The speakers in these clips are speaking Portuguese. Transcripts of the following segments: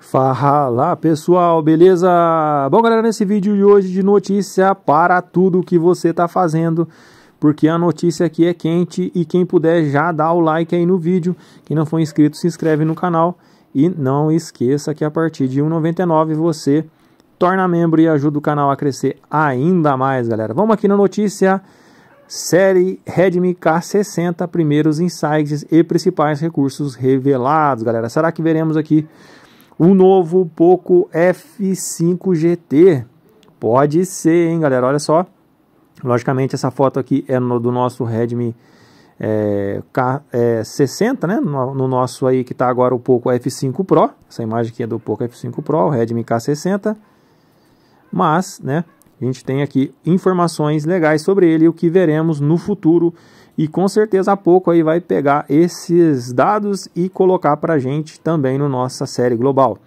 Fala pessoal, beleza? Bom galera, nesse vídeo de hoje de notícia para tudo que você está fazendo, porque a notícia aqui é quente e quem puder já dá o like aí no vídeo, quem não for inscrito se inscreve no canal e não esqueça que a partir de 1,99 você torna membro e ajuda o canal a crescer ainda mais galera. Vamos aqui na notícia série Redmi K60, primeiros insights e principais recursos revelados galera. Será que veremos aqui o novo Poco F5 GT. Pode ser, hein, galera? Olha só. Logicamente, essa foto aqui é no, do nosso Redmi é, K, é, 60, né? No, no, nosso aí que está agora o Poco F5 Pro. Essa imagem aqui é do Poco F5 Pro, o Redmi K60. Mas, né? A gente tem aqui informações legais sobre ele e o que veremos no futuro e com certeza a pouco aí vai pegar esses dados e colocar para a gente também na no nossa série global.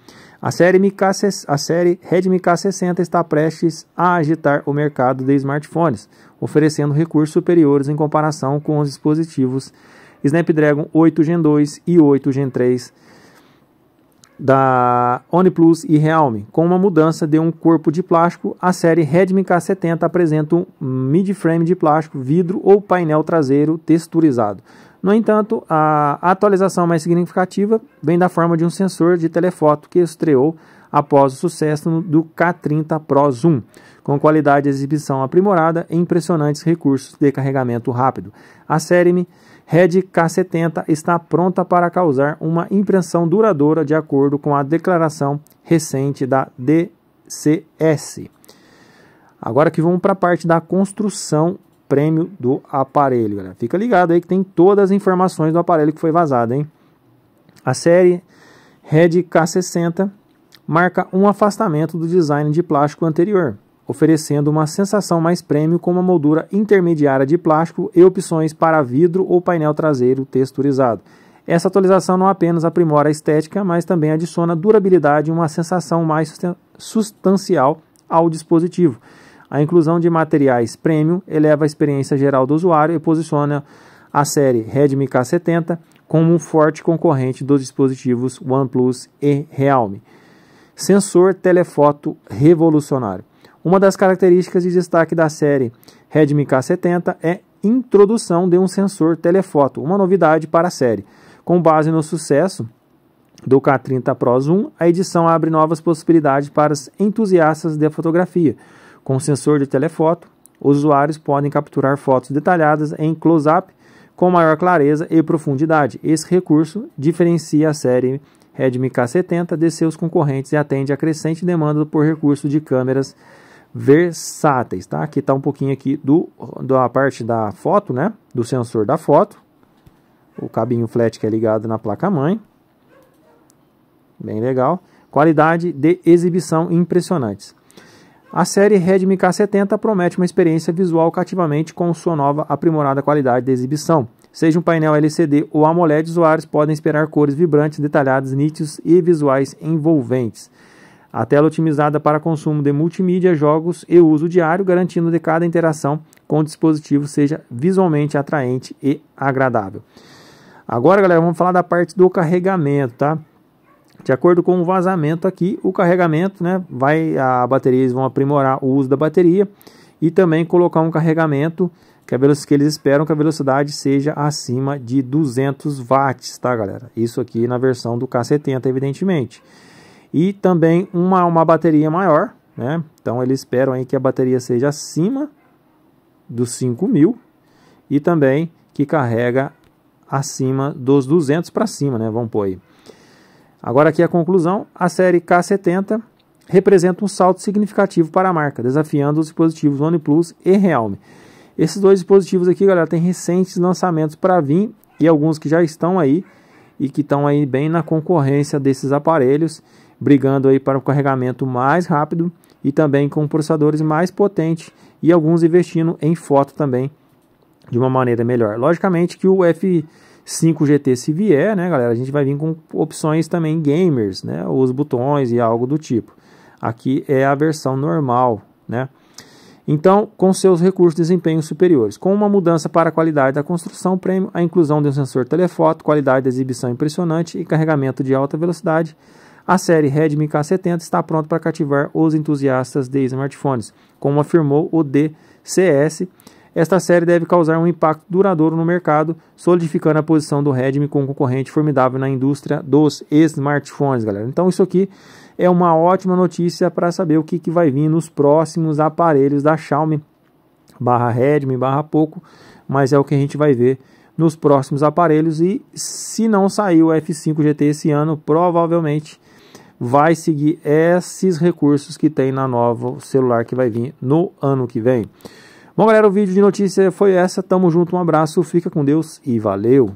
A série, MK, a série Redmi K60 está prestes a agitar o mercado de smartphones, oferecendo recursos superiores em comparação com os dispositivos Snapdragon 8 Gen 2 e 8 Gen 3 da OnePlus e Realme. Com uma mudança de um corpo de plástico, a série Redmi K70 apresenta um mid-frame de plástico, vidro ou painel traseiro texturizado. No entanto, a atualização mais significativa vem da forma de um sensor de telefoto que estreou após o sucesso do K30 Pro Zoom com qualidade de exibição aprimorada e impressionantes recursos de carregamento rápido. A série Red K70 está pronta para causar uma impressão duradoura de acordo com a declaração recente da DCS. Agora que vamos para a parte da construção prêmio do aparelho, galera. Fica ligado aí que tem todas as informações do aparelho que foi vazado, hein? A série Red K60 marca um afastamento do design de plástico anterior, oferecendo uma sensação mais prêmio com uma moldura intermediária de plástico e opções para vidro ou painel traseiro texturizado. Essa atualização não apenas aprimora a estética, mas também adiciona durabilidade e uma sensação mais substancial ao dispositivo. A inclusão de materiais premium eleva a experiência geral do usuário e posiciona a série Redmi K70 como um forte concorrente dos dispositivos OnePlus e Realme. Sensor telefoto revolucionário. Uma das características de destaque da série Redmi K70 é introdução de um sensor telefoto, uma novidade para a série. Com base no sucesso do K30 Pro Zoom, a edição abre novas possibilidades para os entusiastas da fotografia. Com o sensor de telefoto, os usuários podem capturar fotos detalhadas em close-up com maior clareza e profundidade. Esse recurso diferencia a série Redmi K70 de seus concorrentes e atende à crescente demanda por recurso de câmeras versáteis, tá? Aqui está um pouquinho aqui do, da parte da foto, né? Do sensor da foto. O cabinho flat que é ligado na placa-mãe. Bem legal. Qualidade de exibição impressionantes. A série Redmi K70 promete uma experiência visual cativamente com sua nova aprimorada qualidade de exibição. Seja um painel LCD ou AMOLED, usuários podem esperar cores vibrantes, detalhadas, nítidos e visuais envolventes. A tela otimizada para consumo de multimídia, jogos e uso diário, garantindo que cada interação com o dispositivo seja visualmente atraente e agradável. Agora, galera, vamos falar da parte do carregamento, tá? De acordo com o vazamento aqui, o carregamento, né, vai a baterias vão aprimorar o uso da bateria e também colocar um carregamento que, a que eles esperam que a velocidade seja acima de 200 watts, tá, galera? Isso aqui na versão do K70, evidentemente e também uma, uma bateria maior, né? Então eles esperam aí que a bateria seja acima dos 5000 e também que carrega acima dos 200 para cima, né? Vamos pôr aí. Agora aqui a conclusão, a série K70 representa um salto significativo para a marca, desafiando os dispositivos OnePlus e Realme. Esses dois dispositivos aqui, galera, têm recentes lançamentos para vir e alguns que já estão aí e que estão aí bem na concorrência desses aparelhos brigando aí para o carregamento mais rápido e também com processadores mais potentes e alguns investindo em foto também de uma maneira melhor. Logicamente que o F5 GT se vier, né, galera, a gente vai vir com opções também gamers, né, os botões e algo do tipo. Aqui é a versão normal, né? Então, com seus recursos de desempenho superiores, com uma mudança para a qualidade da construção prêmio, a inclusão de um sensor telefoto, qualidade da exibição impressionante e carregamento de alta velocidade, a série Redmi K70 está pronta para cativar os entusiastas de smartphones, como afirmou o DCS. Esta série deve causar um impacto duradouro no mercado, solidificando a posição do Redmi como concorrente formidável na indústria dos smartphones, galera. Então isso aqui é uma ótima notícia para saber o que, que vai vir nos próximos aparelhos da Xiaomi barra Redmi barra pouco, mas é o que a gente vai ver nos próximos aparelhos e se não sair o F5 GT esse ano, provavelmente vai seguir esses recursos que tem na nova celular que vai vir no ano que vem. Bom, galera, o vídeo de notícia foi essa. Tamo junto, um abraço, fica com Deus e valeu!